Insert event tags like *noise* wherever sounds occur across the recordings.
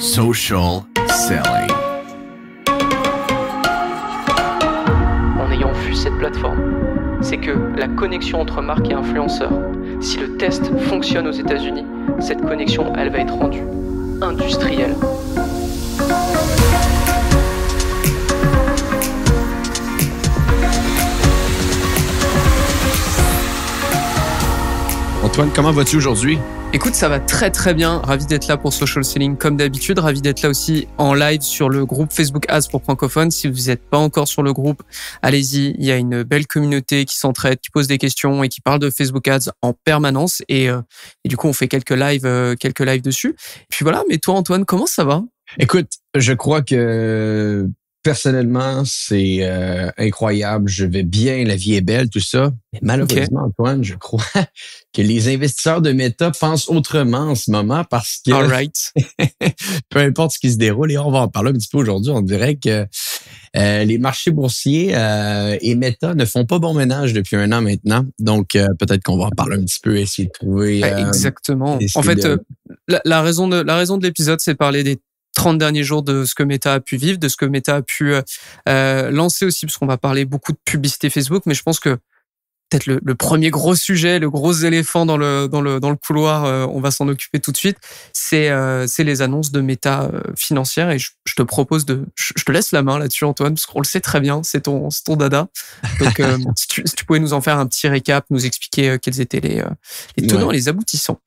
Social selling. En ayant vu cette plateforme, c'est que la connexion entre marque et influenceur, si le test fonctionne aux États-Unis, cette connexion, elle va être rendue industrielle. comment vas-tu aujourd'hui? Écoute, ça va très très bien. Ravi d'être là pour Social Selling comme d'habitude. Ravi d'être là aussi en live sur le groupe Facebook Ads pour francophones. Si vous n'êtes pas encore sur le groupe, allez-y. Il y a une belle communauté qui s'entraide, qui pose des questions et qui parle de Facebook Ads en permanence. Et, euh, du coup, on fait quelques lives, euh, quelques lives dessus. Et puis voilà. Mais toi, Antoine, comment ça va? Écoute, je crois que Personnellement, c'est euh, incroyable. Je vais bien, la vie est belle, tout ça. Mais malheureusement, Antoine, je crois *laughs* que les investisseurs de Meta pensent autrement en ce moment parce que All *laughs* peu importe ce qui se déroule, et on va en parler un petit peu aujourd'hui, on dirait que euh, les marchés boursiers euh, et Meta ne font pas bon ménage depuis un an maintenant. Donc, peut-être qu'on va en parler un petit peu, essayer de trouver. Ben, exactement. En fait, la, raison de la raison de l'épisode, c'est parler des 30 derniers jours de ce que Meta a pu vivre, de ce que Meta a pu euh, euh, lancer aussi, parce qu'on va parler beaucoup de publicité Facebook, mais je pense que peut-être le, premier gros sujet, le gros éléphant dans le, dans le, couloir, euh, on va s'en occuper tout de suite, c'est les annonces de méta financière. Et je, te propose de... Je, te laisse la main là-dessus, Antoine, parce qu'on le sait très bien, c'est ton, ton dada. Donc, *laughs* si, tu, pouvais nous en faire un petit récap, nous expliquer quels étaient les, les tenants les aboutissants.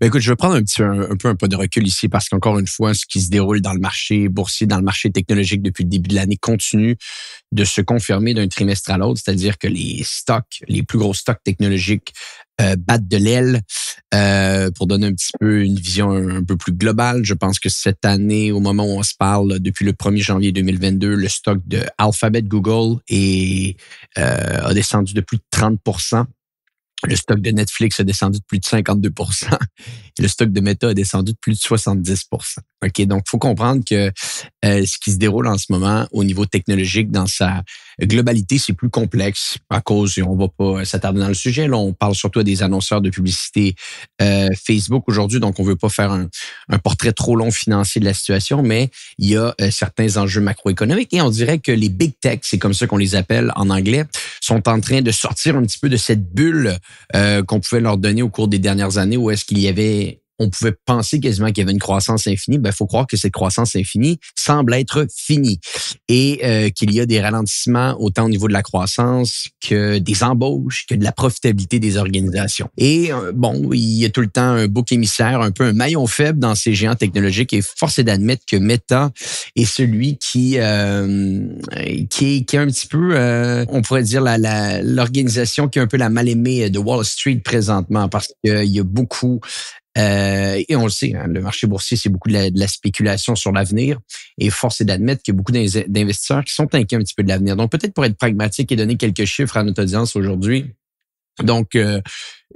Ben, écoute, je vais prendre un petit un, peu un de recul ici parce qu'encore une fois, ce qui se déroule dans le marché boursier, dans le marché technologique depuis le début de l'année continue de se confirmer d'un trimestre à l'autre, c'est-à-dire que les stocks, les plus gros stocks technologiques euh, battent de l'aile. Euh, pour donner un petit peu une vision un, peu plus globale, je pense que cette année, au moment où on se parle, depuis le 1er janvier 2022, le stock de Alphabet Google est, euh, a descendu de plus de 30 le stock de Netflix a descendu de plus de 52 *laughs* et le stock de Meta a descendu de plus de 70 OK, donc faut comprendre que euh, ce qui se déroule en ce moment au niveau technologique dans sa globalité, c'est plus complexe à cause, et on va pas euh, s'attarder dans le sujet, là, on parle surtout à des annonceurs de publicité euh, Facebook aujourd'hui, donc on veut pas faire un, portrait trop long financier de la situation, mais il y a euh, certains enjeux macroéconomiques et on dirait que les big tech, c'est comme ça qu'on les appelle en anglais, sont en train de sortir un petit peu de cette bulle qu'on pouvait leur donner au cours des dernières années où est-ce qu'il y avait on pouvait penser quasiment qu'il y avait une croissance infinie, ben faut croire que cette croissance infinie semble être finie et euh, qu'il y a des ralentissements autant au niveau de la croissance que des embauches, que de la profitabilité des organisations. Et euh, bon, il y a tout le temps un bouc émissaire, un peu un maillon faible dans ces géants technologiques et force est d'admettre que Meta est celui qui euh, qui, un petit peu, on pourrait dire la l'organisation qui est un peu la mal aimée de Wall Street présentement parce qu'il y a beaucoup euh, et on le sait, hein, le marché boursier, c'est beaucoup de la, spéculation sur l'avenir. Et force est d'admettre qu'il y a beaucoup d'investisseurs qui sont inquiets un petit peu de l'avenir. Donc, peut-être pour être pragmatique et donner quelques chiffres à notre audience aujourd'hui. Donc, euh,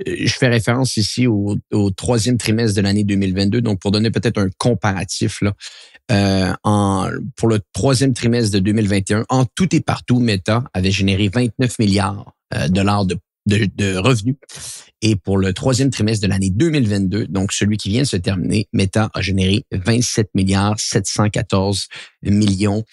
je fais référence ici au, au troisième trimestre de l'année 2022. Donc, pour donner peut-être un comparatif, là, euh, en, pour le troisième trimestre de 2021, en tout et partout, Meta avait généré 29 milliards de euh, dollars de de, revenus. Et pour le troisième trimestre de l'année 2022, donc celui qui vient de se terminer, Meta a généré 27 milliards millions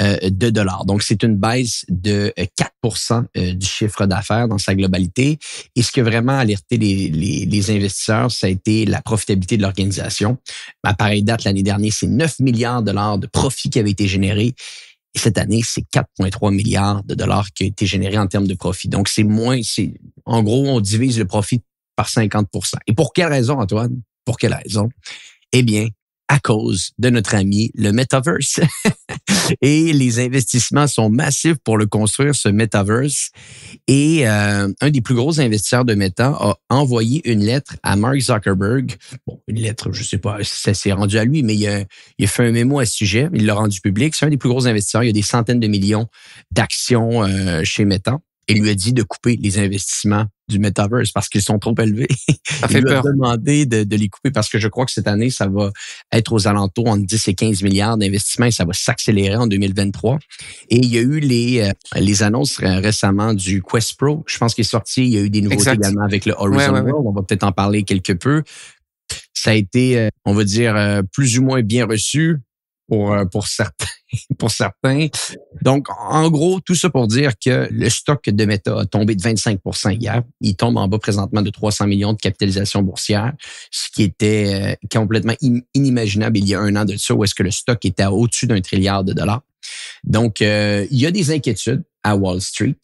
euh, de dollars. Donc, c'est une baisse de 4 euh, euh, du chiffre d'affaires dans sa globalité. Et ce qui a vraiment alerté les, les investisseurs, ça a été la profitabilité de l'organisation. À pareille date, l'année dernière, c'est 9 milliards de dollars de profit qui avaient été générés cette année, c'est 4,3 milliards de dollars qui ont été générés en termes de profit. Donc, c'est moins, c'est, en gros, on divise le profit par 50 Et pour quelle raison, Antoine? Pour quelle raison? Eh bien, à cause de notre ami, le Metaverse. *laughs* Et les investissements sont massifs pour le construire, ce metaverse. Et euh, un des plus gros investisseurs de Meta a envoyé une lettre à Mark Zuckerberg. Bon, une lettre, je ne sais pas si ça s'est rendu à lui, mais il a, fait un mémo à ce sujet. Il l'a rendu public. C'est un des plus gros investisseurs. Il y a des centaines de millions d'actions euh, chez Meta. Il lui a dit de couper les investissements du Metaverse parce qu'ils sont trop élevés. Ça fait il lui a demandé de, de, les couper parce que je crois que cette année, ça va être aux alentours entre 10 et 15 milliards d'investissements et ça va s'accélérer en 2023. Et il y a eu les, euh, les annonces récemment du Quest Pro. Je pense qu'il est sorti. Il y a eu des nouveautés également avec le Horizon World. On va peut-être en parler quelque peu. Ça a été, euh, on va dire, euh, plus ou moins bien reçu pour euh, pour certains *laughs* pour certains. Donc en gros, tout ça pour dire que le stock de Meta a tombé de 25 hier, il tombe en bas présentement de 300 millions de capitalisation boursière, ce qui était euh, complètement inimaginable il y a un an de ça où est-ce que le stock était au-dessus d'un trilliard de dollars. Donc euh, il y a des inquiétudes à Wall Street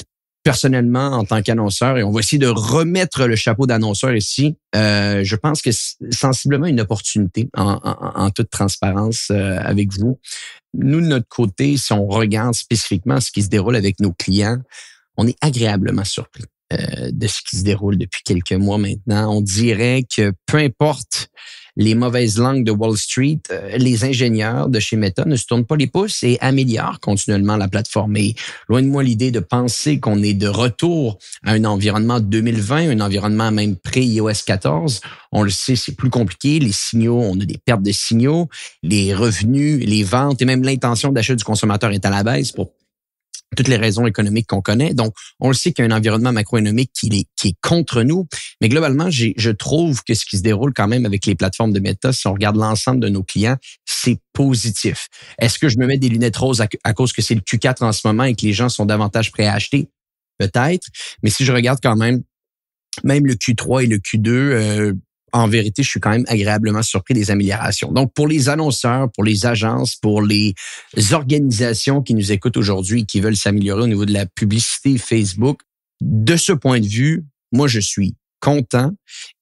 personnellement en tant qu'annonceur, et on va essayer de remettre le chapeau d'annonceur ici, euh, je pense que c'est sensiblement une opportunité en, toute transparence euh, avec vous. Nous, de notre côté, si on regarde spécifiquement ce qui se déroule avec nos clients, on est agréablement surpris euh, de ce qui se déroule depuis quelques mois maintenant. On dirait que peu importe les mauvaises langues de Wall Street, euh, les ingénieurs de chez Meta ne se tournent pas les pouces et améliorent continuellement la plateforme. Et loin de moi l'idée de penser qu'on est de retour à un environnement 2020, un environnement même pré-iOS 14. On le sait, c'est plus compliqué. Les signaux, on a des pertes de signaux, les revenus, les ventes et même l'intention d'achat du consommateur est à la baisse pour toutes les raisons économiques qu'on connaît. Donc, on le sait qu'il y a un environnement macroéconomique qui est, qui est contre nous. Mais globalement, je trouve que ce qui se déroule quand même avec les plateformes de Meta, si on regarde l'ensemble de nos clients, c'est positif. Est-ce que je me mets des lunettes roses à, cause que c'est le Q4 en ce moment et que les gens sont davantage prêts à acheter? Peut-être. Mais si je regarde quand même même le Q3 et le Q2, euh, en vérité, je suis quand même agréablement surpris des améliorations. Donc, pour les annonceurs, pour les agences, pour les organisations qui nous écoutent aujourd'hui et qui veulent s'améliorer au niveau de la publicité Facebook, de ce point de vue, moi, je suis content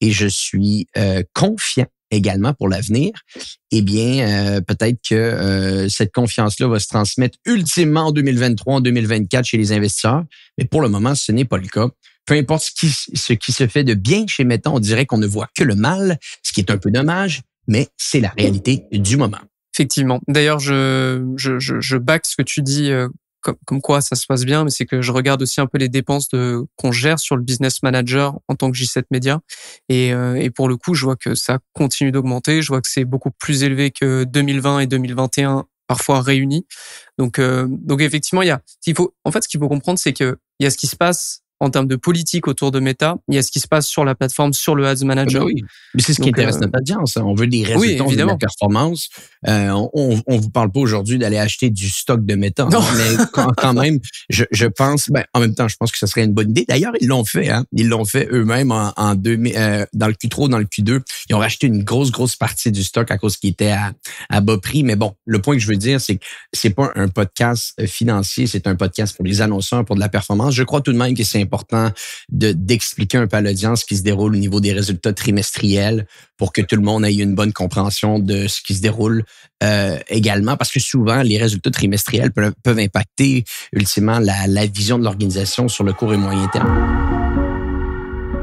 et je suis euh, confiant également pour l'avenir, eh bien, euh, peut-être que euh, cette confiance-là va se transmettre ultimement en 2023, en 2024 chez les investisseurs. Mais pour le moment, ce n'est pas le cas peu importe ce qui, ce qui se fait de bien chez Meta, on dirait qu'on ne voit que le mal, ce qui est un peu dommage, mais c'est la réalité du moment. Effectivement. D'ailleurs, je, je, je, je back ce que tu dis euh, comme, quoi ça se passe bien, mais c'est que je regarde aussi un peu les dépenses de, qu'on gère sur le business manager en tant que J7 Media. Et, euh, et pour le coup, je vois que ça continue d'augmenter. Je vois que c'est beaucoup plus élevé que 2020 et 2021 parfois réunis. Donc, euh, donc effectivement, il y a, il faut, en fait, ce qu'il faut comprendre, c'est que il y a ce qui se passe en termes de politique autour de Meta. Il y a ce qui se passe sur la plateforme, sur le Ads Manager. Ah bah oui. Mais c'est ce qui intéresse notre euh, audience. Hein. On veut des résultats, de la performance. Euh, on, on vous parle pas aujourd'hui d'aller acheter du stock de Meta, hein, non. mais *laughs* quand, même, je, je, pense. Ben, en même temps, je pense que ce serait une bonne idée. D'ailleurs, ils l'ont fait. Hein. Ils l'ont fait eux-mêmes en, euh, dans le Q3, dans le Q2. Ils ont racheté une grosse, grosse partie du stock à cause qu'il était à, à bas prix. Mais bon, le point que je veux dire, c'est que c'est pas un podcast financier, c'est un podcast pour les annonceurs, pour de la performance. Je crois tout de même que c'est important de d'expliquer un peu à l'audience ce qui se déroule au niveau des résultats trimestriels pour que tout le monde ait une bonne compréhension de ce qui se déroule euh, également, parce que souvent, les résultats trimestriels peuvent, impacter ultimement la, la vision de l'organisation sur le court et moyen terme.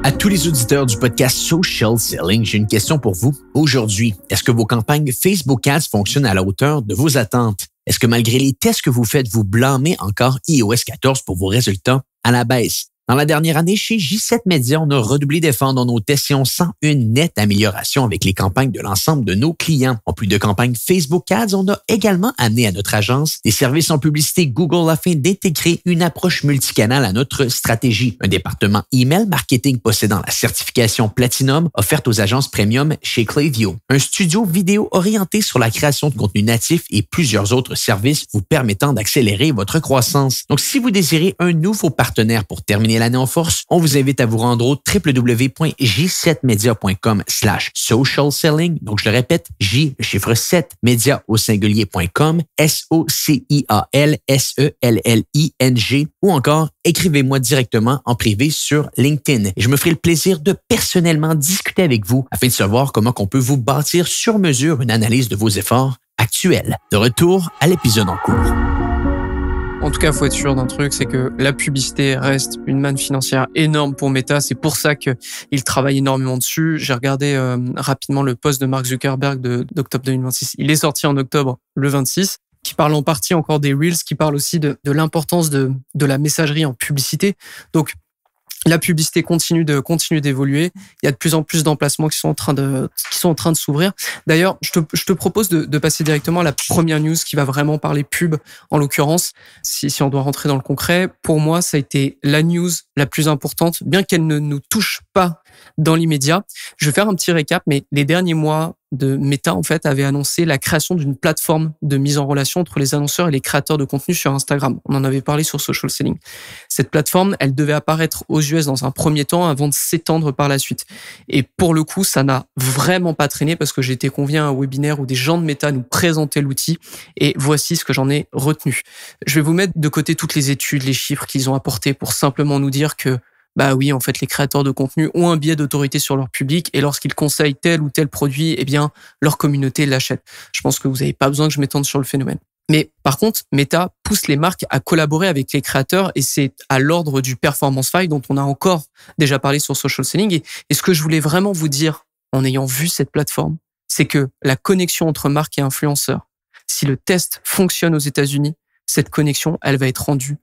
À tous les auditeurs du podcast Social Selling, j'ai une question pour vous. Aujourd'hui, est-ce que vos campagnes Facebook Ads fonctionnent à la hauteur de vos attentes? Est-ce que malgré les tests que vous faites, vous blâmez encore iOS 14 pour vos résultats à la baisse? Dans la dernière année, chez J7 Media, on a redoublé d'efforts dans nos tests et on sent une nette amélioration avec les campagnes de l'ensemble de nos clients. En plus de campagnes Facebook Ads, on a également amené à notre agence des services en publicité Google afin d'intégrer une approche multicanale à notre stratégie. Un département email marketing possédant la certification Platinum offerte aux agences premium chez Clayview. Un studio vidéo orienté sur la création de contenu natif et plusieurs autres services vous permettant d'accélérer votre croissance. Donc, si vous désirez un nouveau partenaire pour terminer l'année en force, on vous invite à vous rendre au www.j7media.com slash social selling. Donc, je le répète, J, chiffre 7, media au singulier.com, S-O-C-I-A-L-S-E-L-L-I-N-G ou encore écrivez-moi directement en privé sur LinkedIn. Et je me ferai le plaisir de personnellement discuter avec vous afin de savoir comment on peut vous bâtir sur mesure une analyse de vos efforts actuels. De retour à l'épisode en cours. En tout cas, faut être sûr d'un truc, c'est que la publicité reste une manne financière énorme pour Meta. C'est pour ça qu'il travaille énormément dessus. J'ai regardé euh, rapidement le post de Mark Zuckerberg d'octobre 2026. Il est sorti en octobre le 26 qui parle en partie encore des Reels, qui parle aussi de, l'importance de, de la messagerie en publicité. Donc, la publicité continue de continuer d'évoluer. Il y a de plus en plus d'emplacements qui sont en train de qui sont en train de s'ouvrir. D'ailleurs, je te, je te propose de, passer directement à la première news qui va vraiment parler pub en l'occurrence. Si, si on doit rentrer dans le concret, pour moi, ça a été la news la plus importante, bien qu'elle ne nous touche pas dans l'immédiat. Je vais faire un petit récap, mais les derniers mois de Meta, en fait, avaient annoncé la création d'une plateforme de mise en relation entre les annonceurs et les créateurs de contenu sur Instagram. On en avait parlé sur Social Selling. Cette plateforme, elle devait apparaître aux US dans un premier temps avant de s'étendre par la suite. Et pour le coup, ça n'a vraiment pas traîné parce que j'ai été convié à un webinaire où des gens de Meta nous présentaient l'outil et voici ce que j'en ai retenu. Je vais vous mettre de côté toutes les études, les chiffres qu'ils ont apportés pour simplement nous dire que bah oui, en fait, les créateurs de contenu ont un biais d'autorité sur leur public et lorsqu'ils conseillent tel ou tel produit, eh bien, leur communauté l'achète. Je pense que vous n'avez pas besoin que je m'étende sur le phénomène. Mais par contre, Meta pousse les marques à collaborer avec les créateurs et c'est à l'ordre du performance file dont on a encore déjà parlé sur social selling. Et, ce que je voulais vraiment vous dire en ayant vu cette plateforme, c'est que la connexion entre marques et influenceurs, si le test fonctionne aux États-Unis, cette connexion, elle va être rendue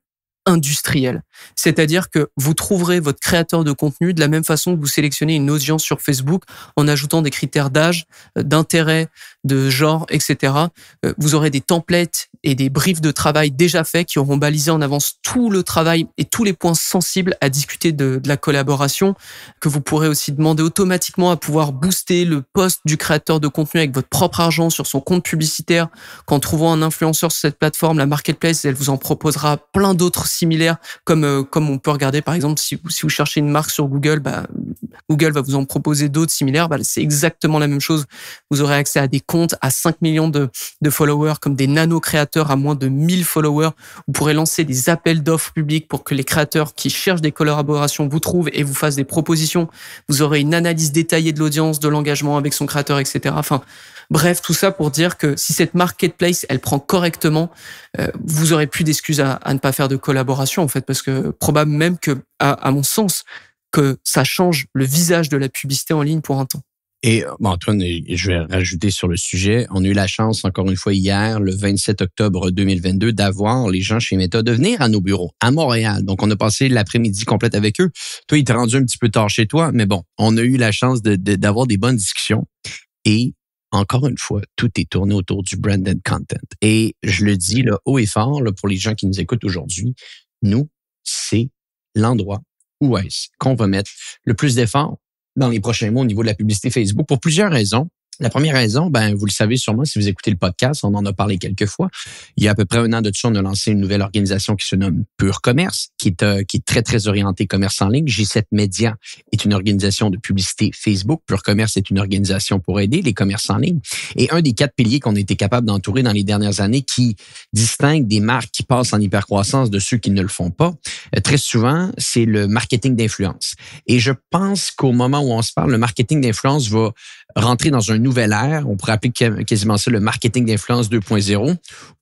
industriel. C'est-à-dire que vous trouverez votre créateur de contenu de la même façon que vous sélectionnez une audience sur Facebook en ajoutant des critères d'âge, euh, d'intérêt, de genre, etc. Euh, vous aurez des templates et des briefs de travail déjà faits qui auront balisé en avance tout le travail et tous les points sensibles à discuter de, la collaboration, que vous pourrez aussi demander automatiquement à pouvoir booster le poste du créateur de contenu avec votre propre argent sur son compte publicitaire, qu'en trouvant un influenceur sur cette plateforme, la marketplace, elle vous en proposera plein d'autres similaires, comme, euh, comme on peut regarder par exemple si, si vous cherchez une marque sur Google, bah, Google va vous en proposer d'autres similaires, bah, c'est exactement la même chose. Vous aurez accès à des comptes à 5 millions de followers comme des nano-créateurs à moins de 1000 followers. Vous pourrez lancer des appels d'offres publics pour que les créateurs qui cherchent des collaborations vous trouvent et vous fassent des propositions. Vous aurez une analyse détaillée de l'audience, de l'engagement avec son créateur, etc. Enfin, bref, tout ça pour dire que si cette marketplace, elle prend correctement, euh, vous aurez plus d'excuses à, ne pas faire de collaboration, en fait, parce que probablement même que, à, à mon sens, que ça change le visage de la publicité en ligne pour un temps. Et Antoine, je vais rajouter sur le sujet, on a eu la chance, encore une fois hier, le 27 octobre 2022, d'avoir les gens chez Meta de venir à nos bureaux, à Montréal. Donc, on a passé l'après-midi complète avec eux. Toi, il t'est rendu un petit peu tard chez toi, mais bon, on a eu la chance d'avoir des bonnes discussions. Et encore une fois, tout est tourné autour du branded content. Et je le dis là, haut et fort pour les gens qui nous écoutent aujourd'hui, nous, c'est l'endroit où est-ce qu'on va mettre le plus d'efforts dans les prochains mois au niveau de la publicité Facebook pour plusieurs raisons. La première raison, ben, vous le savez sûrement si vous écoutez le podcast, on en a parlé quelques fois. Il y a à peu près un an de ça, on a lancé une nouvelle organisation qui se nomme Pure Commerce, euh, qui est, très, très orientée commerce en ligne. G7 Media est une organisation de publicité Facebook. Pure Commerce est une organisation pour aider les commerces en ligne. Et un des quatre piliers qu'on a été capable d'entourer dans les dernières années qui distingue des marques qui passent en hypercroissance de ceux qui ne le font pas, euh, très souvent, c'est le marketing d'influence. Et je pense qu'au moment où on se parle, le marketing d'influence va rentrer dans un nouvel ère, on pourrait appeler quasiment ça le marketing d'influence 2.0,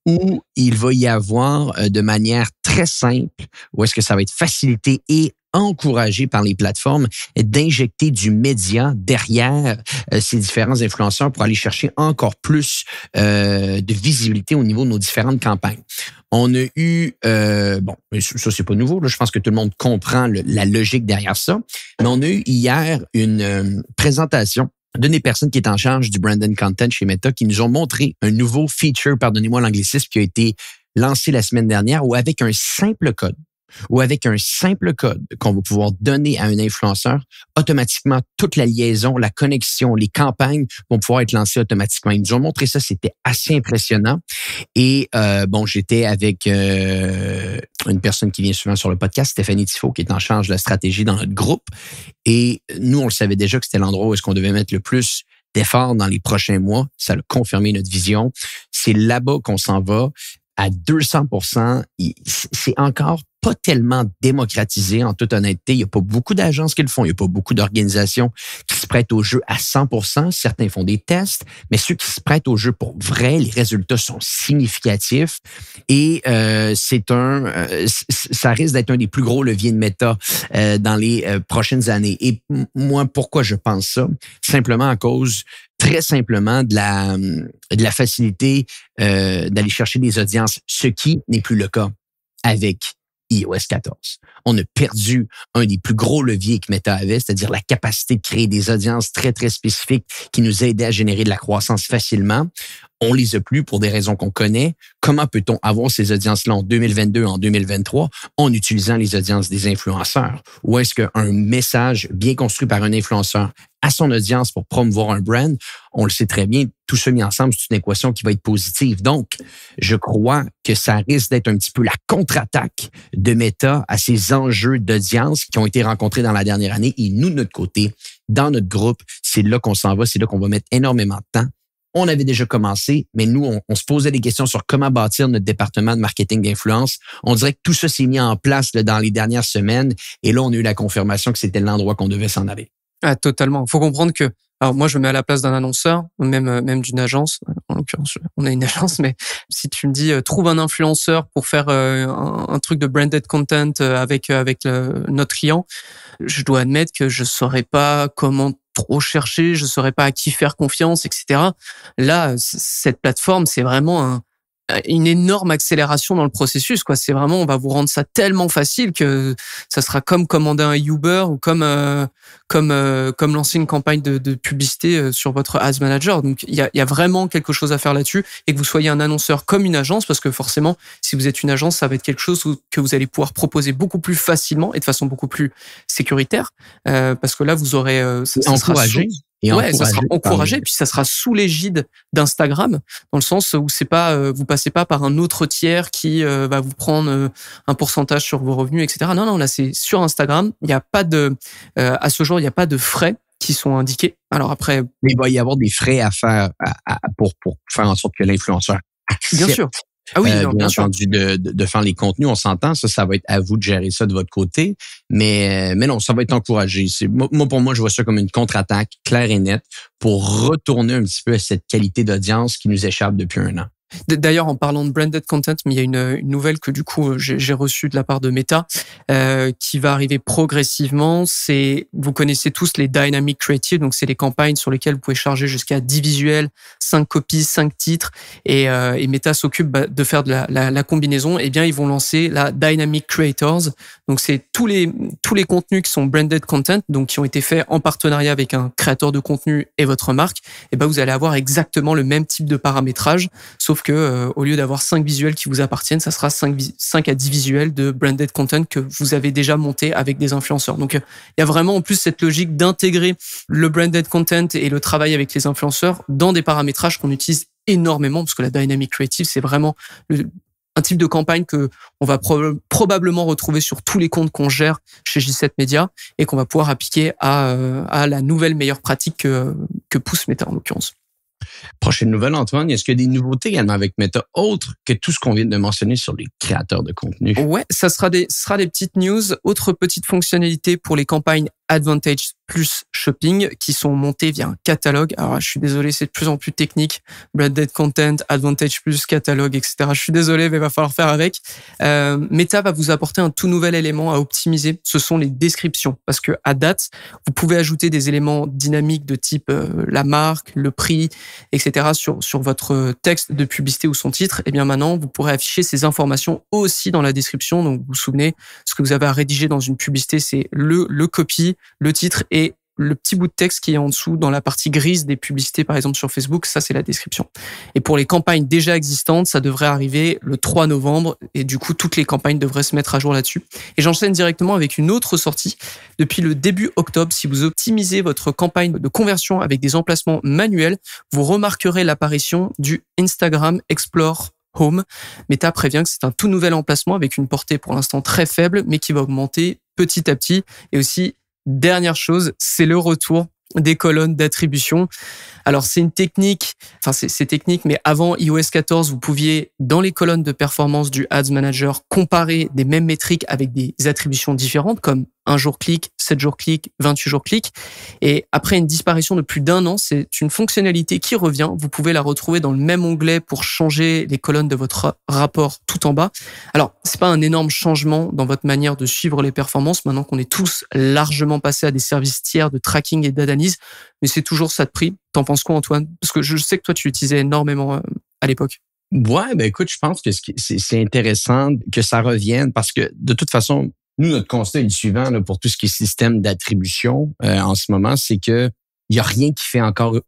où il va y avoir euh, de manière très simple, où est-ce que ça va être facilité et encouragé par les plateformes d'injecter du média derrière euh, ces différents influenceurs pour aller chercher encore plus euh, de visibilité au niveau de nos différentes campagnes. On a eu, bon, ça c'est pas nouveau, je pense que tout le monde comprend la logique derrière ça, mais on a eu hier une présentation d'une personne personnes qui est en charge du Brandon content chez Meta, qui nous ont montré un nouveau feature, pardonnez-moi l'anglicisme, qui a été lancé la semaine dernière, ou avec un simple code, ou avec un simple code qu'on va pouvoir donner à un influenceur, automatiquement, toute la liaison, la connexion, les campagnes vont pouvoir être lancées automatiquement. Ils nous ont montré ça, c'était assez impressionnant. Et euh, bon, j'étais avec euh, une personne qui vient souvent sur le podcast, Stéphanie Tifo, qui est en charge de la stratégie dans notre groupe. Et nous, on le savait déjà que c'était l'endroit où est-ce qu'on devait mettre le plus d'efforts dans les prochains mois. Ça a confirmé notre vision. C'est là-bas qu'on s'en va à 200 C'est encore pas tellement démocratisé, en toute honnêteté. Il n'y a pas beaucoup d'agences qui le font. Il n'y a pas beaucoup d'organisations qui se prêtent au jeu à 100 Certains font des tests, mais ceux qui se prêtent au jeu pour vrai, les résultats sont significatifs et euh, c'est un, euh, ça risque d'être un des plus gros leviers de méta euh, dans les prochaines années. Et moi, pourquoi je pense ça? Simplement à cause très simplement de la, la facilité d'aller chercher des audiences, ce qui n'est plus le cas avec iOS 14. On a perdu un des plus gros leviers que Meta avait, c'est-à-dire la capacité de créer des audiences très, très spécifiques qui nous aidaient à générer de la croissance facilement on les a plus pour des raisons qu'on connaît. Comment peut-on avoir ces audiences-là en 2022, en 2023, en utilisant les audiences des influenceurs? Ou est-ce qu'un message bien construit par un influenceur à son audience pour promouvoir un brand, on le sait très bien, tout se mis ensemble, c'est une équation qui va être positive. Donc, je crois que ça risque d'être un petit peu la contre-attaque de Meta à ces enjeux d'audience qui ont été rencontrés dans la dernière année. Et nous, de notre côté, dans notre groupe, c'est là qu'on s'en va, c'est là qu'on va mettre énormément de temps on avait déjà commencé, mais nous, on, se posait des questions sur comment bâtir notre département de marketing d'influence. On dirait que tout ça s'est mis en place dans les dernières semaines. Et là, on a eu la confirmation que c'était l'endroit qu'on devait s'en aller. Ah, totalement. Il faut comprendre que, alors moi, je me mets à la place d'un annonceur, même euh, même d'une agence. En l'occurrence, on a une *laughs* agence, mais si tu me dis euh, trouve un influenceur pour faire euh, un, truc de branded content avec avec notre client, je dois admettre que je saurais pas comment trop chercher, je saurais pas à qui faire confiance, etc. Là, cette plateforme, c'est vraiment un, euh, une énorme accélération dans le processus. Quoi, c'est vraiment, on va vous rendre ça tellement facile que ça sera comme commander un Uber ou comme euh, comme euh, comme lancer une campagne de, de, publicité sur votre Ads Manager. Donc, il y a, vraiment quelque chose à faire là-dessus et que vous soyez un annonceur comme une agence, parce que forcément, si vous êtes une agence, ça va être quelque chose que vous allez pouvoir proposer beaucoup plus facilement et de façon beaucoup plus sécuritaire, parce que là, vous aurez un ça et ouais, ça sera encouragé, puis ça sera sous l'égide d'Instagram, dans le sens où c'est pas, euh, vous passez pas par un autre tiers qui euh, va vous prendre euh, un pourcentage sur vos revenus, etc. Non, non, là c'est sur Instagram. Il n'y a pas de, à ce jour, il n'y a pas de frais qui sont indiqués. Alors après, mais il va y avoir des frais à faire pour pour faire en sorte que l'influenceur accepte Bien sûr. Ah oui, euh, bien, entendu, de, de, faire les contenus, on s'entend. Ça, ça va être à vous de gérer ça de votre côté. Mais, euh, mais non, ça va être encouragé. moi, pour moi, je vois ça comme une contre-attaque claire et nette pour retourner un petit peu à cette qualité d'audience qui nous échappe depuis un an. D'ailleurs, en parlant de branded content, mais il y a une, nouvelle que du coup euh, j'ai reçue de la part de Meta euh, qui va arriver progressivement. C'est vous connaissez tous les dynamic creative, donc c'est les campagnes sur lesquelles vous pouvez charger jusqu'à 10 visuels, 5 copies, 5 titres, euh, et, Meta s'occupe bah, de faire de la, combinaison. Et eh bien, ils vont lancer la dynamic creators. Donc c'est tous les tous les contenus qui sont branded content, donc qui ont été faits en partenariat avec un créateur de contenu et votre marque. Et eh ben vous allez avoir exactement le même type de paramétrage, sauf que euh, au lieu d'avoir 5 visuels qui vous appartiennent, ça sera 5, à 10 visuels de branded content que vous avez déjà monté avec des influenceurs. Donc il y a vraiment en plus cette logique d'intégrer le branded content et le travail avec les influenceurs dans des paramétrages qu'on utilise énormément parce que la dynamic creative c'est vraiment un type de campagne que on va probablement retrouver sur tous les comptes qu'on gère chez J7 Media et qu'on va pouvoir appliquer euh, à, la nouvelle meilleure pratique que, que pousse Meta en l'occurrence. Prochaine nouvelle, Antoine, est-ce qu'il y a des nouveautés également avec Meta, autre que tout ce qu'on vient de mentionner sur les créateurs de contenu? Ouais, ça sera des, sera des petites news. Autre petite fonctionnalité pour les campagnes Advantage plus Shopping qui sont montés via un catalogue. Alors, je suis désolé, c'est de plus en plus technique. dead Content, Advantage plus, catalogue, etc. Je suis désolé, mais il va falloir faire avec. Euh, Meta va vous apporter un tout nouvel élément à optimiser. Ce sont les descriptions. Parce que à date, vous pouvez ajouter des éléments dynamiques de type euh, la marque, le prix, etc. sur, sur votre texte de publicité ou son titre. Et eh bien maintenant, vous pourrez afficher ces informations aussi dans la description. Donc, vous vous souvenez, ce que vous avez à rédiger dans une publicité, c'est le, le copy, le titre et le petit bout de texte qui est en dessous dans la partie grise des publicités, par exemple sur Facebook, ça c'est la description. Et pour les campagnes déjà existantes, ça devrait arriver le 3 novembre et du coup toutes les campagnes devraient se mettre à jour là-dessus. Et j'enchaîne directement avec une autre sortie. Depuis le début octobre, si vous optimisez votre campagne de conversion avec des emplacements manuels, vous remarquerez l'apparition du Instagram Explore Home. Meta prévient que c'est un tout nouvel emplacement avec une portée pour l'instant très faible, mais qui va augmenter petit à petit. Et aussi, Dernière chose, c'est le retour des colonnes d'attribution. Alors c'est une technique, enfin c'est technique, mais avant iOS 14, vous pouviez dans les colonnes de performance du Ads Manager comparer des mêmes métriques avec des attributions différentes comme un jour clic, 7 jours clic, 28 jours clic. Et après une disparition de plus d'un an, c'est une fonctionnalité qui revient. Vous pouvez la retrouver dans le même onglet pour changer les colonnes de votre rapport tout en bas. Alors, c'est pas un énorme changement dans votre manière de suivre les performances maintenant qu'on est tous largement passés à des services tiers de tracking et d'analyse, mais c'est toujours ça de prix. T'en penses quoi, Antoine? Parce que je sais que toi, tu l'utilisais énormément euh, à l'époque. Ouais, ben écoute, je pense que c'est intéressant que ça revienne parce que de toute façon, nous, notre constat est le suivant pour tout ce qui est système d'attribution euh, en ce moment, c'est que il y a rien qui fait encore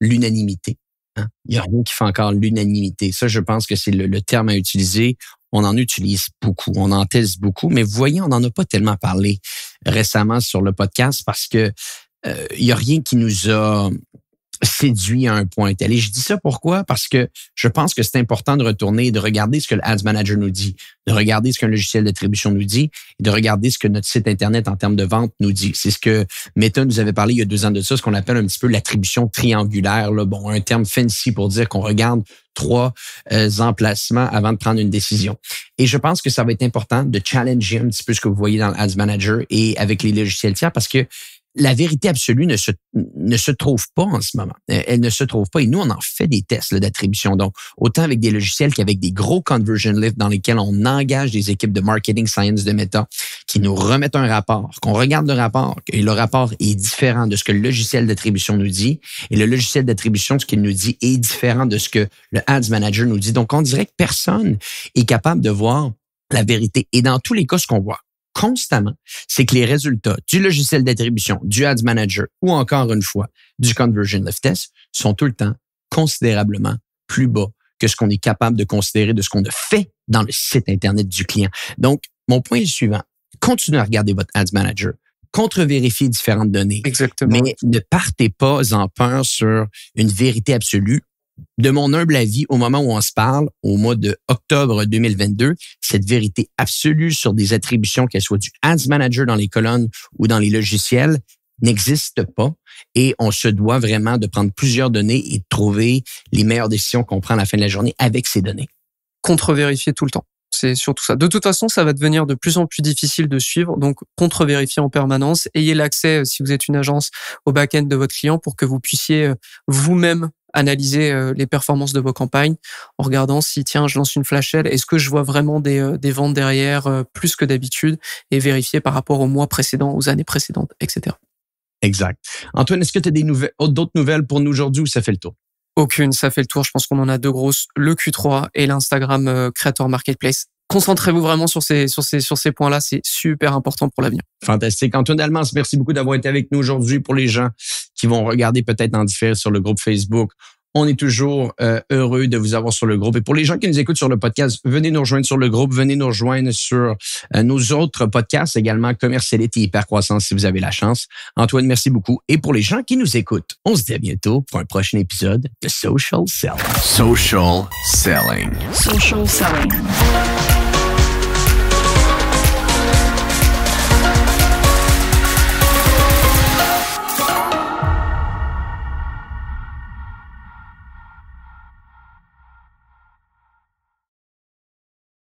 l'unanimité. Il hein. n'y y a rien qui fait encore l'unanimité. Ça, je pense que c'est le, terme à utiliser. On en utilise beaucoup, on en teste beaucoup, mais vous voyez, on n'en a pas tellement parlé récemment sur le podcast parce que il euh, y a rien qui nous a séduit à un point tel. Et je dis ça pourquoi? Parce que je pense que c'est important de retourner et de regarder ce que le Ads Manager nous dit, de regarder ce qu'un logiciel d'attribution nous dit et de regarder ce que notre site Internet en termes de vente nous dit. C'est ce que Meta nous avait parlé il y a deux ans de ça, ce qu'on appelle un petit peu l'attribution triangulaire. Là. Bon, un terme fancy pour dire qu'on regarde trois euh, emplacements avant de prendre une décision. Et je pense que ça va être important de challenger un petit peu ce que vous voyez dans le Ads Manager et avec les logiciels tiers parce que la vérité absolue ne se, ne se trouve pas en ce moment. Euh, elle ne se trouve pas. Et nous, on en fait des tests d'attribution. Donc, autant avec des logiciels qu'avec des gros conversion lifts dans lesquels on engage des équipes de marketing science de Meta qui nous remettent un rapport, qu'on regarde le rapport, et le rapport est différent de ce que le logiciel d'attribution nous dit. Et le logiciel d'attribution, ce qu'il nous dit, est différent de ce que le Ads Manager nous dit. Donc, on dirait que personne est capable de voir la vérité. Et dans tous les cas, ce qu'on voit, constamment, c'est que les résultats du logiciel d'attribution, du Ads Manager ou encore une fois du Conversion Lift Test sont tout le temps considérablement plus bas que ce qu'on est capable de considérer de ce qu'on a fait dans le site Internet du client. Donc, mon point est le suivant. Continuez à regarder votre Ads Manager. Contre-vérifiez différentes données. Exactement. Mais ne partez pas en peur sur une vérité absolue de mon humble avis, au moment où on se parle, au mois de octobre 2022, cette vérité absolue sur des attributions, qu'elles soient du ads manager dans les colonnes ou dans les logiciels, n'existe pas et on se doit vraiment de prendre plusieurs données et de trouver les meilleures décisions qu'on prend à la fin de la journée avec ces données. Contre-vérifier tout le temps. C'est surtout ça. De toute façon, ça va devenir de plus en plus difficile de suivre. Donc, contre-vérifier en permanence. Ayez l'accès, euh, si vous êtes une agence, au back-end de votre client pour que vous puissiez euh, vous-même analyser euh, les performances de vos campagnes en regardant si tiens je lance une flashelle, est-ce que je vois vraiment des, euh, des ventes derrière euh, plus que d'habitude et vérifier par rapport aux mois précédents, aux années précédentes, etc. Exact. Antoine, est-ce que tu as des nouvelles, oh, d'autres nouvelles pour nous aujourd'hui ou ça fait le tour? Aucune, ça fait le tour. Je pense qu'on en a deux grosses, le Q3 et l'Instagram Creator Marketplace concentrez-vous vraiment sur ces, sur sur ces points-là. C'est super important pour l'avenir. Fantastique. Antoine Dalmas, merci beaucoup d'avoir été avec nous aujourd'hui. Pour les gens qui vont regarder peut-être en différé sur le groupe Facebook, on est toujours euh, heureux de vous avoir sur le groupe. Et pour les gens qui nous écoutent sur le podcast, venez nous rejoindre sur le groupe, venez nous rejoindre sur euh, nos autres podcasts également, Commercialité et Hypercroissance si vous avez la chance. Antoine, merci beaucoup. Et pour les gens qui nous écoutent, on se dit à bientôt pour un prochain épisode de Social Selling. Social Selling. Social Selling.